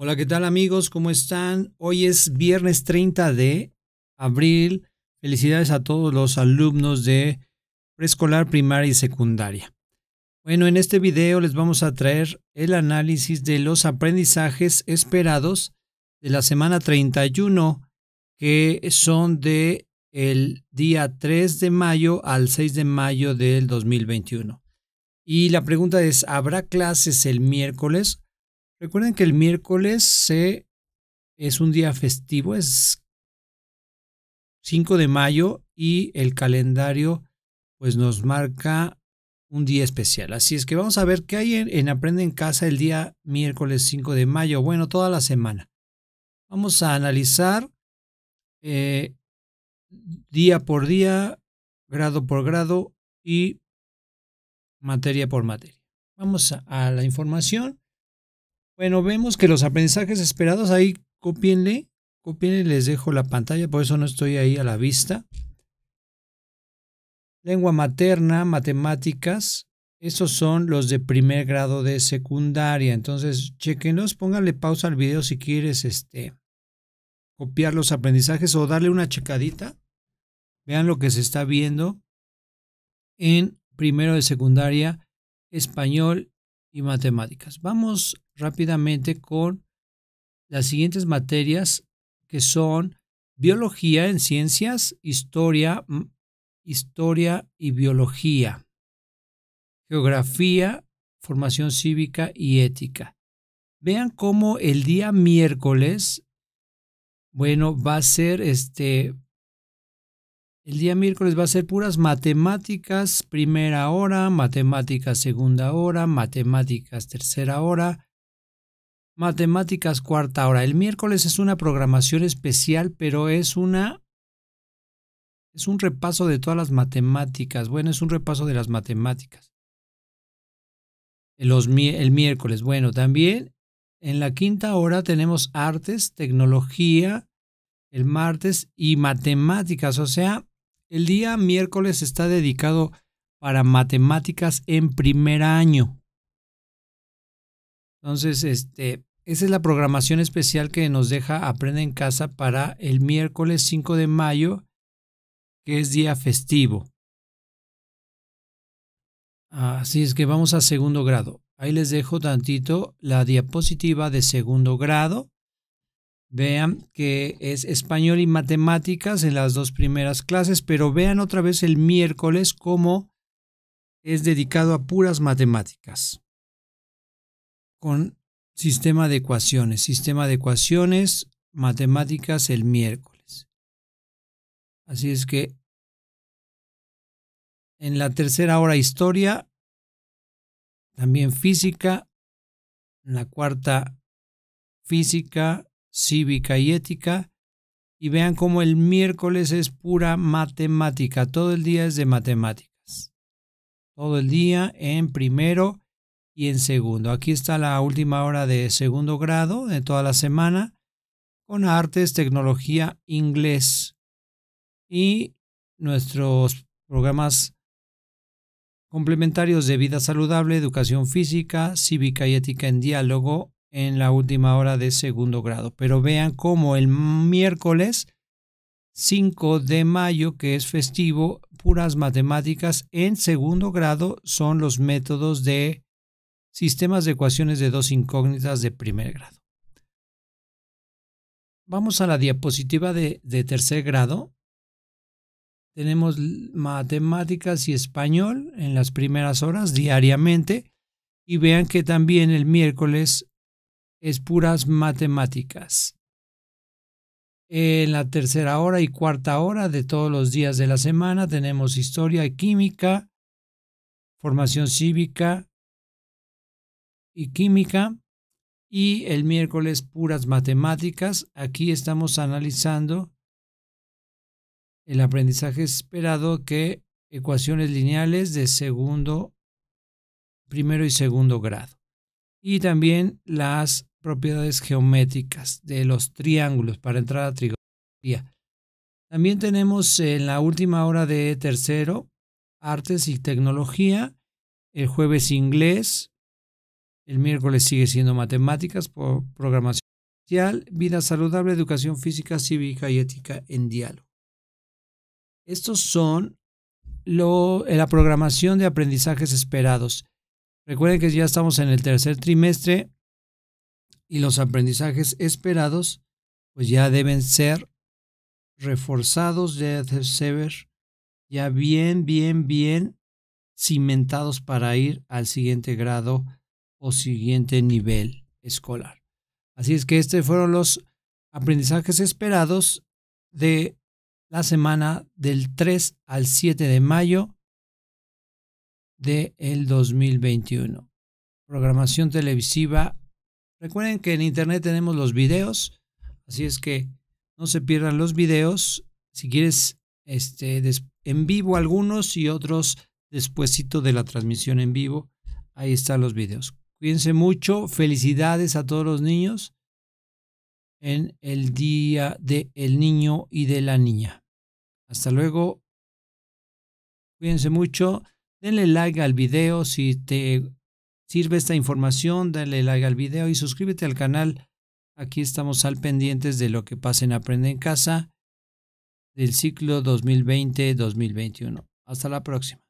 Hola, ¿qué tal amigos? ¿Cómo están? Hoy es viernes 30 de abril. Felicidades a todos los alumnos de preescolar, primaria y secundaria. Bueno, en este video les vamos a traer el análisis de los aprendizajes esperados de la semana 31, que son de el día 3 de mayo al 6 de mayo del 2021. Y la pregunta es, ¿habrá clases el miércoles? Recuerden que el miércoles es un día festivo, es 5 de mayo y el calendario pues nos marca un día especial. Así es que vamos a ver qué hay en, Aprende en Casa el día miércoles 5 de mayo, bueno, toda la semana. Vamos a analizar eh, día por día, grado por grado y materia por materia. Vamos a la información. Bueno, vemos que los aprendizajes esperados ahí, copienle, copienle, les dejo la pantalla, por eso no estoy ahí a la vista. Lengua materna, matemáticas, esos son los de primer grado de secundaria. Entonces, chequenlos, pónganle pausa al video si quieres este, copiar los aprendizajes o darle una checadita. Vean lo que se está viendo en primero de secundaria, español y matemáticas. Vamos rápidamente con las siguientes materias que son biología en ciencias, historia, mm, historia y biología, geografía, formación cívica y ética. Vean cómo el día miércoles, bueno, va a ser este el día miércoles va a ser puras matemáticas primera hora, matemáticas segunda hora, matemáticas tercera hora, matemáticas cuarta hora. El miércoles es una programación especial, pero es una es un repaso de todas las matemáticas. Bueno, es un repaso de las matemáticas. el miércoles. Bueno, también en la quinta hora tenemos artes, tecnología, el martes y matemáticas. O sea, el día miércoles está dedicado para matemáticas en primer año. Entonces, este, esa es la programación especial que nos deja Aprende en Casa para el miércoles 5 de mayo, que es día festivo. Así es que vamos a segundo grado. Ahí les dejo tantito la diapositiva de segundo grado Vean que es español y matemáticas en las dos primeras clases, pero vean otra vez el miércoles cómo es dedicado a puras matemáticas. Con sistema de ecuaciones, sistema de ecuaciones, matemáticas el miércoles. Así es que en la tercera hora historia, también física, en la cuarta física, cívica y ética. Y vean cómo el miércoles es pura matemática. Todo el día es de matemáticas. Todo el día en primero y en segundo. Aquí está la última hora de segundo grado de toda la semana con artes, tecnología, inglés y nuestros programas complementarios de vida saludable, educación física, cívica y ética en diálogo en la última hora de segundo grado. Pero vean cómo el miércoles 5 de mayo, que es festivo, puras matemáticas en segundo grado son los métodos de sistemas de ecuaciones de dos incógnitas de primer grado. Vamos a la diapositiva de, de tercer grado. Tenemos matemáticas y español en las primeras horas diariamente. Y vean que también el miércoles es puras matemáticas. En la tercera hora y cuarta hora de todos los días de la semana tenemos historia y química, formación cívica y química. Y el miércoles puras matemáticas. Aquí estamos analizando el aprendizaje esperado que ecuaciones lineales de segundo, primero y segundo grado y también las propiedades geométricas de los triángulos para entrar a trigonometría. También tenemos en la última hora de tercero artes y tecnología, el jueves inglés, el miércoles sigue siendo matemáticas por programación social, vida saludable, educación física, cívica y ética en diálogo. Estos son lo, la programación de aprendizajes esperados. Recuerden que ya estamos en el tercer trimestre y los aprendizajes esperados pues ya deben ser reforzados, ya ya bien, bien, bien cimentados para ir al siguiente grado o siguiente nivel escolar. Así es que estos fueron los aprendizajes esperados de la semana del 3 al 7 de mayo del mil 2021. Programación televisiva. Recuerden que en Internet tenemos los videos, así es que no se pierdan los videos. Si quieres, este, en vivo algunos y otros despuesito de la transmisión en vivo. Ahí están los videos. Cuídense mucho. Felicidades a todos los niños en el Día del Niño y de la Niña. Hasta luego. Cuídense mucho. Denle like al video si te sirve esta información, Denle like al video y suscríbete al canal. Aquí estamos al pendientes de lo que pase en Aprende en Casa del ciclo 2020-2021. Hasta la próxima.